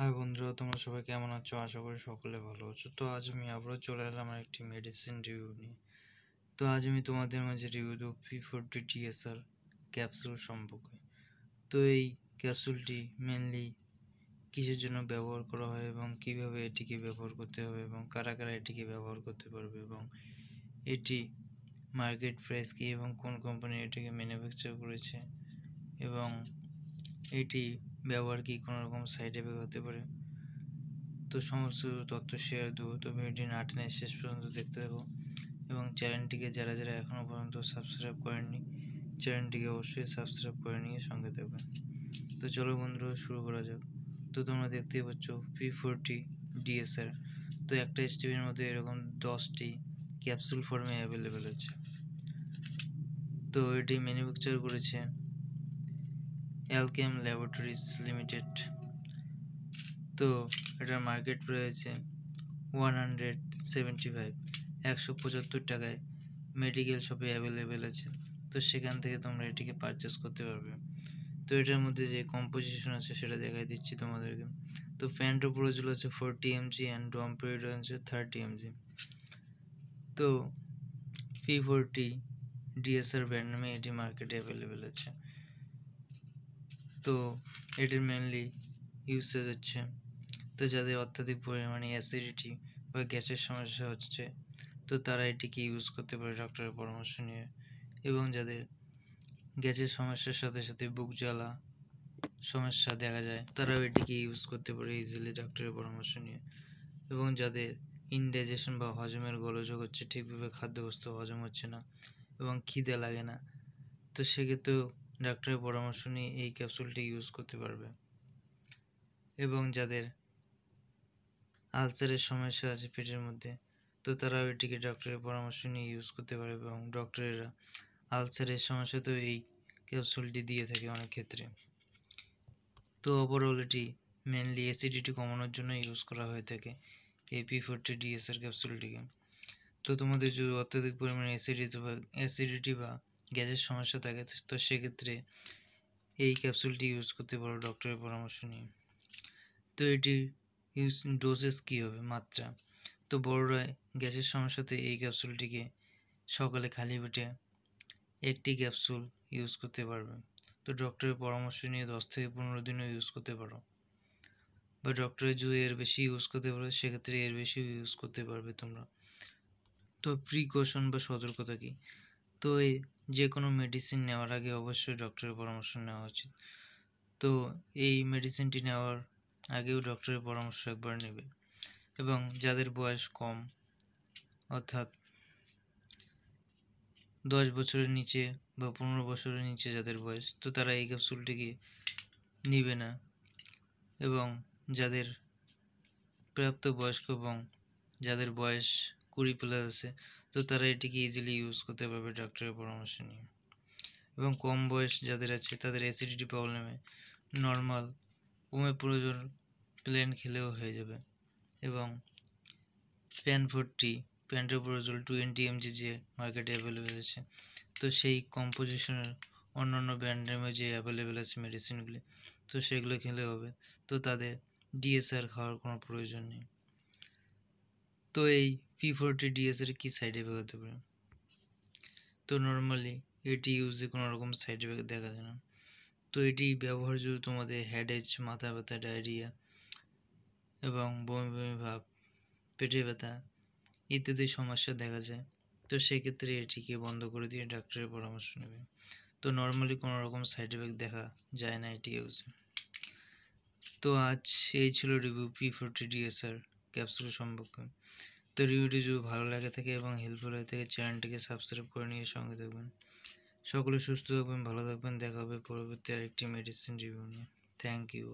high বন্ধুরা তোমরা সবাই কেমন আছো আশা করি সকলে ভালো আছো তো আজ আমি আবারও চলে এলাম আমার একটি মেডিসিন রিভিউ নিয়ে তো আজ আমি তোমাদের মাঝে রিভিউ দেবো পি ফোরটি টিএসআর ক্যাপসুল সম্পর্কে তো এই ক্যাপসুলটি মেনলি কিসের জন্য ব্যবহার করা হয় এবং কিভাবে এটিকে ব্যবহার করতে হবে এবং কারা কারা এটিকে ব্যবহার করতে পারবে এবং এটি মার্কেট প্রাইস কী এবং কোন কোম্পানি এটিকে ম্যানুফ্যাকচার করেছে এবং এটি ব্যবহার কি কোনো রকম সাইড এফেক্ট হতে পারে তো সমস্ত তথ্য শেয়ার দেবো তো ভিডিওটি না শেষ পর্যন্ত দেখতে থাকো এবং চ্যানেলটিকে যারা যারা এখনও পর্যন্ত সাবস্ক্রাইব করেননি চ্যানেলটিকে অবশ্যই সাবস্ক্রাইব করে নিয়ে সঙ্গে থাকবেন তো চলো বন্ধুরা শুরু করা যাক তো তোমরা দেখতেই পাচ্ছ পি ফোরটি ডিএসআর তো একটা স্টিভের মধ্যে এরকম দশটি ক্যাপসুল ফর্মে অ্যাভেলেবেল আছে তো এটি ম্যানুফ্যাকচার করেছে অ্যালকেম ল্যাবরেটরিজ লিমিটেড তো এটার মার্কেট রয়েছে ওয়ান হান্ড্রেড সেভেন্টি ফাইভ একশো পঁচাত্তর টাকায় মেডিকেল শপে অ্যাভেলেবেল আছে তো সেখান থেকে তোমরা এটিকে পারচেস করতে পারবে তো এটার মধ্যে যে কম্পোজিশন আছে সেটা দেখাই দিচ্ছি তোমাদেরকে তো উপরে প্যান্টোপ্রোজুল আছে forty mg and domperidone আছে থার্টি এমজি তো পি ফোরটি ডিএসআর ব্র্যান্ড নামে এটি মার্কেটে অ্যাভেলেবেল আছে তো এটির মেনলি ইউসেজ হচ্ছে তো যাদের অত্যাধিক পরিমাণে অ্যাসিডিটি বা গ্যাসের সমস্যা হচ্ছে তো তারা এটিকে ইউজ করতে পারে ডক্টরের পরামর্শ নিয়ে এবং যাদের গ্যাসের সমস্যার সাথে সাথে বুক জ্বালা সমস্যা দেখা যায় তারাও এটিকে ইউজ করতে পারে ইজিলি ডক্টরের পরামর্শ নিয়ে এবং যাদের ইনডাইজেশন বা হজমের গোলযোগ হচ্ছে ঠিকভাবে খাদ্যবস্তু হজম হচ্ছে না এবং খিদে লাগে না তো সেক্ষেত্রেও ডাক্তারের পরামর্শ নিয়ে এই ক্যাপসুলটি ইউজ করতে পারবে এবং যাদের আলসারের সমস্যা আছে পেটের মধ্যে তো তারা এটিকে ডক্টরের পরামর্শ নিয়ে ইউজ করতে পারে এবং ডক্টরেরা আলসারের সমস্যা তো এই ক্যাপসুলটি দিয়ে থাকে অনেক ক্ষেত্রে তো ওভারঅল এটি মেনলি অ্যাসিডিটি কমানোর জন্য ইউজ করা হয়ে থাকে এই পি ফোরটি ডিএসআর ক্যাপসুলটিকে তো তোমাদের যদি অত্যধিক পরিমাণে অ্যাসিডিটি বা অ্যাসিডিটি বা গ্যাসের সমস্যা থাকে তো সেক্ষেত্রে এই ক্যাপসুলটি ইউজ করতে পারো ডক্টরের পরামর্শ নিয়ে তো এটির ইউজ ডোজেস কী হবে মাত্রা তো বড়রা গ্যাসের সমস্যাতে এই ক্যাপসুলটিকে সকালে খালি পেটে একটি ক্যাপসুল ইউজ করতে পারবে তো ডক্টরের পরামর্শ নিয়ে দশ থেকে পনেরো দিনও ইউজ করতে পারো বা ডক্টরে যদি এর বেশি ইউজ করতে পারো সেক্ষেত্রে এর বেশি ইউজ করতে পারবে তোমরা তো প্রিকশন বা সতর্কতা কী তো এই যে কোনো মেডিসিন নেওয়ার আগে অবশ্যই ডক্টরের পরামর্শ নেওয়া উচিত তো এই মেডিসিনটি নেওয়ার আগেও ডক্টরের পরামর্শ একবার নেবে এবং যাদের বয়স কম অর্থাৎ দশ বছরের নিচে বা পনেরো বছরের নিচে যাদের বয়স তো তারা এই ক্যাপসুলটিকে নিবে না এবং যাদের প্রাপ্ত বয়স্ক এবং যাদের বয়স কুড়ি প্লাস আছে তো তারা এটিকে ইজিলি ইউজ করতে পারবে ডাক্তারের পরামর্শ নিয়ে এবং কম বয়স যাদের আছে তাদের অ্যাসিডিটি প্রবলেমে নর্মাল কমে প্রয়োজন প্লেন খেলেও হয়ে যাবে এবং প্যান ফোরটি প্যান্টের প্রয়োজন টোয়েন্টি এমজি যে মার্কেটে অ্যাভেলেবেল আছে তো সেই কম্পোজিশনের অন্যান্য ব্র্যান্ডের যে অ্যাভেলেবেল আছে মেডিসিনগুলি তো সেগুলো খেলে হবে তো তাদের ডিএসআর খাওয়ার কোনো প্রয়োজন নেই তো এই পি ফোরটি ডিএসের কী সাইড এফেক্ট হতে পারে তো নর্মালি এটি ইউজে কোনো রকম সাইড এফেক্ট দেখা যায় না তো এটি ব্যবহার যদি তোমাদের হেডেজ মাথা ব্যথা ডায়রিয়া এবং বমি বমি ভাব পেটে ব্যথা ইত্যাদি সমস্যা দেখা যায় তো সেক্ষেত্রে এটিকে বন্ধ করে দিয়ে ডাক্তারের পরামর্শ নেবে তো নর্মালি কোনো রকম সাইড এফেক্ট দেখা যায় না এটি ইউজে তো আজ এই ছিল review P forty DSR capsule সম্পর্কে তো রিভিউটি যদি ভালো লাগে থাকে এবং হেল্পফুল হয়ে থাকে চ্যানেলটিকে সাবস্ক্রাইব করে নিয়ে সঙ্গে থাকবেন সকলে সুস্থ থাকবেন ভালো থাকবেন দেখা হবে পরবর্তী আরেকটি মেডিসিন রিভিউ নিয়ে থ্যাংক ইউ